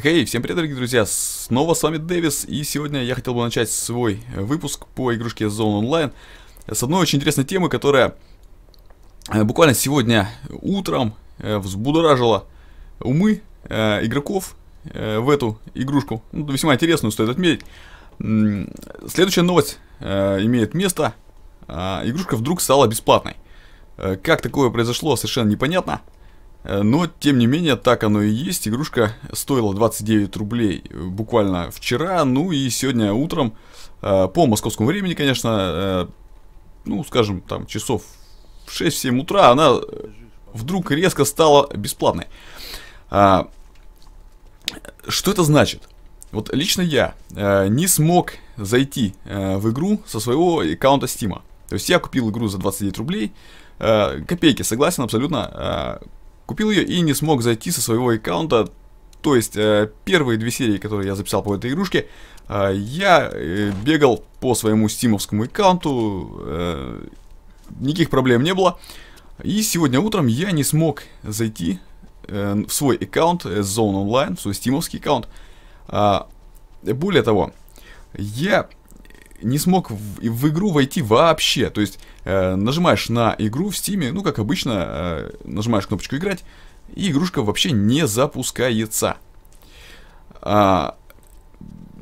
Хей, всем привет, дорогие друзья, снова с вами Дэвис, и сегодня я хотел бы начать свой выпуск по игрушке Zone Online с одной очень интересной темы, которая э, буквально сегодня утром э, взбудоражила умы э, игроков в эту игрушку. Ну, весьма интересную, стоит отметить. Следующая новость имеет место. А, игрушка вдруг стала бесплатной. Как такое произошло, совершенно непонятно. Э, но, тем не менее, так оно и есть. Игрушка стоила 29 рублей буквально вчера. Ну и сегодня утром, э, по московскому времени, конечно, э, ну, скажем, там, часов 6-7 утра, она вдруг резко стала бесплатной. А, что это значит? Вот лично я не смог зайти в игру со своего аккаунта Steam. То есть я купил игру за 29 рублей. копейки, согласен, абсолютно Купил ее и не смог зайти со своего аккаунта. То есть, э, первые две серии, которые я записал по этой игрушке, э, я э, бегал по своему стимовскому аккаунту. Э, никаких проблем не было. И сегодня утром я не смог зайти э, в свой аккаунт э, Zone Online, в свой стимовский аккаунт. А, более того, я не смог в, в игру войти вообще. То есть э, нажимаешь на игру в Steam, ну как обычно, э, нажимаешь кнопочку играть, и игрушка вообще не запускается. А,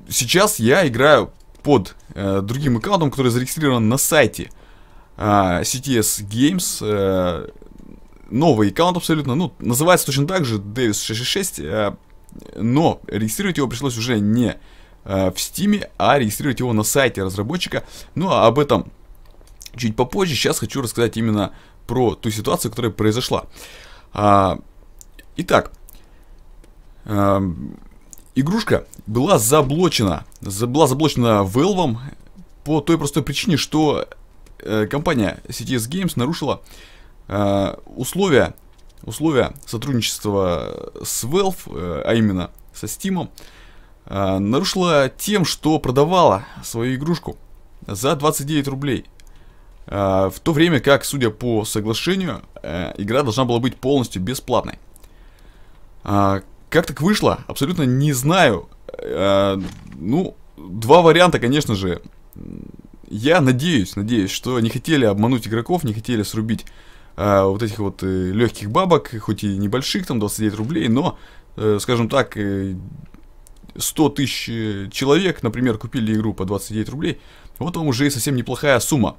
сейчас я играю под э, другим аккаунтом, который зарегистрирован на сайте э, а, CTS Games. Э, новый аккаунт абсолютно, ну, называется точно так же, Davis 666, э, но регистрировать его пришлось уже не Э, в Стиме, а регистрировать его на сайте разработчика. Ну а об этом чуть попозже. Сейчас хочу рассказать именно про ту ситуацию, которая произошла. А, итак, эм, игрушка была заблочена. Была заблочена велвом по той простой причине, что э, компания CTS Games нарушила э, условия, условия сотрудничества с Valve, а именно со Steam. Э, нарушила тем, что продавала свою игрушку за 29 рублей. Э, в то время как, судя по соглашению, э, игра должна была быть полностью бесплатной. Как так вышло, абсолютно не знаю. Ну, два варианта, конечно же. Я надеюсь, надеюсь, что не хотели обмануть игроков, не хотели срубить вот этих вот легких бабок, хоть и небольших, там 29 рублей, но, скажем так, 100 тысяч э, человек, например, купили игру по 29 рублей, вот вам уже и совсем неплохая сумма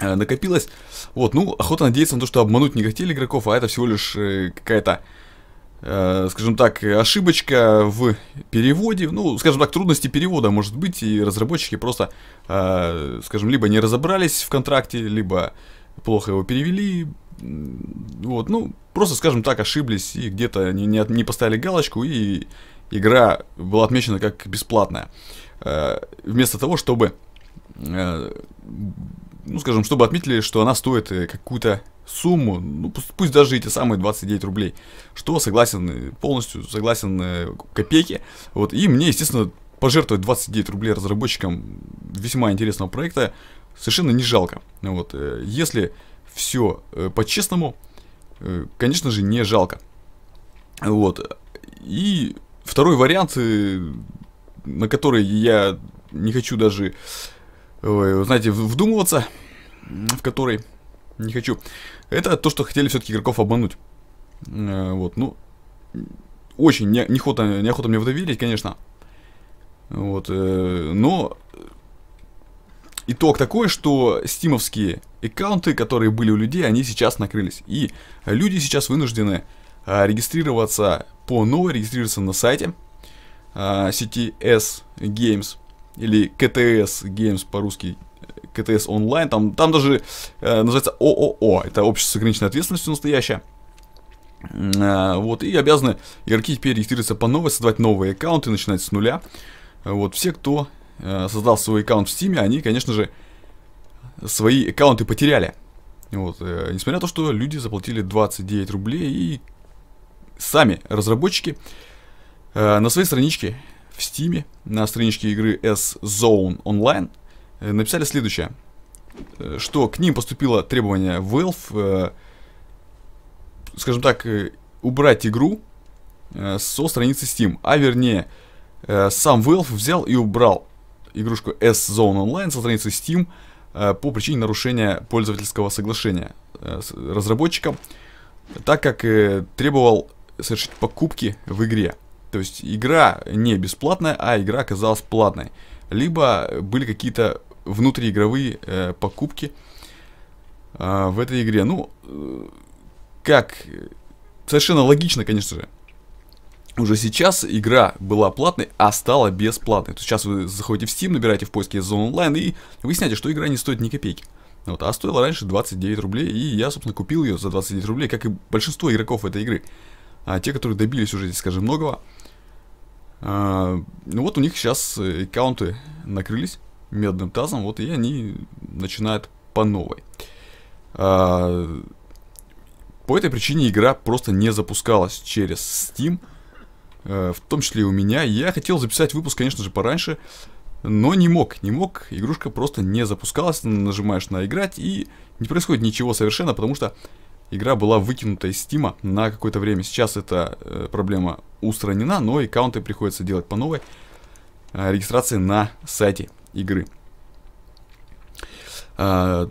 э, накопилась. Вот, ну, охота надеяться на то, что обмануть не хотели игроков, а это всего лишь э, какая-то, э, скажем так, ошибочка в переводе. Ну, скажем так, трудности перевода, может быть, и разработчики просто, э, скажем, либо не разобрались в контракте, либо плохо его перевели. Вот, ну, просто, скажем так, ошиблись и где-то не, не, не поставили галочку, и игра была отмечена как бесплатная. Э, вместо того, чтобы, э, ну скажем, чтобы отметили, что она стоит э, какую-то сумму, ну, пусть даже эти самые 29 рублей, что согласен полностью, согласен копейки, вот, и мне, естественно, пожертвовать 29 рублей разработчикам весьма интересного проекта совершенно не жалко, вот, если все по-честному, конечно же, не жалко, вот, и Второй вариант, э, на который я не хочу даже, знаете, вдумываться, в который не хочу, это то, что хотели все-таки игроков обмануть. Э, вот, ну, очень не, неохота, неохота мне в это верить, конечно. Вот, э, но итог такой, что стимовские аккаунты, которые были у людей, они сейчас накрылись. И люди сейчас вынуждены а, регистрироваться по новой регистрируется на сайте э, сети S Games или КТС Games по-русски КТС э, онлайн, там, там даже э, называется ООО, это общество с ограниченной ответственностью настоящее. Э, вот, и обязаны игроки теперь регистрироваться по новой, создавать новые аккаунты, начинать с нуля. Вот, все, кто э, создал свой аккаунт в Steam, они, конечно же, свои аккаунты потеряли. Вот, э, несмотря на то, что люди заплатили 29 рублей и сами разработчики э, на своей страничке в Steam, на страничке игры S-Zone Online, э, написали следующее, э, что к ним поступило требование Valve, э, скажем так, э, убрать игру э, со страницы Steam, а вернее, э, сам Valve взял и убрал игрушку S-Zone Online со страницы Steam э, по причине нарушения пользовательского соглашения э, с разработчиком, так как э, требовал совершить покупки в игре. То есть игра не бесплатная, а игра оказалась платной. Либо были какие-то внутриигровые э, покупки э, в этой игре. Ну, э, как совершенно логично, конечно же. Уже сейчас игра была платной, а стала бесплатной. То сейчас вы заходите в Steam, набираете в поиске Zone Online и выясняете, что игра не стоит ни копейки. Вот, а стоила раньше 29 рублей, и я, собственно, купил ее за 29 рублей, как и большинство игроков этой игры а те, которые добились уже, скажем, многого, а, ну вот у них сейчас э, аккаунты накрылись медным тазом, вот и они начинают по новой. А, по этой причине игра просто не запускалась через Steam, э, в том числе и у меня. Я хотел записать выпуск, конечно же, пораньше, но не мог, не мог. Игрушка просто не запускалась, нажимаешь на играть и не происходит ничего совершенно, потому что игра была выкинута из Стима на какое-то время. Сейчас эта э, проблема устранена, но аккаунты приходится делать по новой э, регистрации на сайте игры. Э,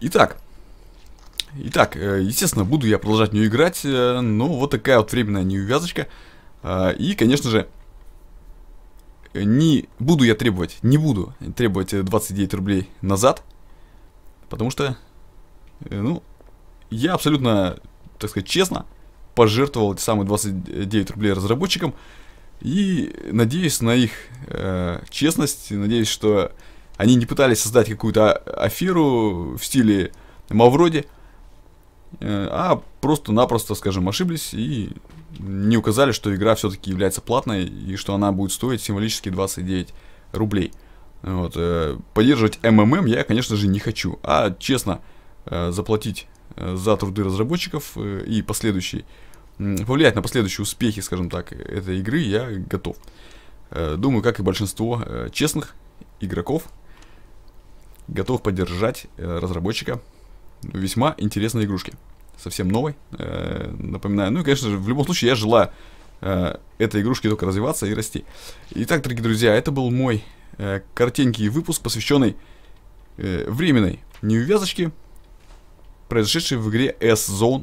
итак, Итак, э, естественно, буду я продолжать в нее играть, э, но вот такая вот временная неувязочка. А, и, конечно же, не буду я требовать, не буду требовать 29 э, рублей назад, потому что, ну, я абсолютно, так сказать, честно пожертвовал эти самые 29 рублей разработчикам. И надеюсь на их э, честность, надеюсь, что они не пытались создать какую-то а-, аферу в стиле Мавроди, э, а просто-напросто, скажем, ошиблись и не указали, что игра все-таки является платной и что она будет стоить символически 29 рублей. Вот, э, поддерживать МММ я, конечно же, не хочу, а честно э, заплатить за труды разработчиков э, и последующий, повлиять на последующие успехи, скажем так, этой игры я готов. Э, думаю, как и большинство э, честных игроков, готов поддержать разработчика весьма интересной игрушки. Совсем новой, напоминаю. Ну и, конечно же, в любом случае я желаю этой игрушке только развиваться и расти. Итак, дорогие друзья, это был мой коротенький выпуск, посвященный временной неувязочке произошедший в игре S-Zone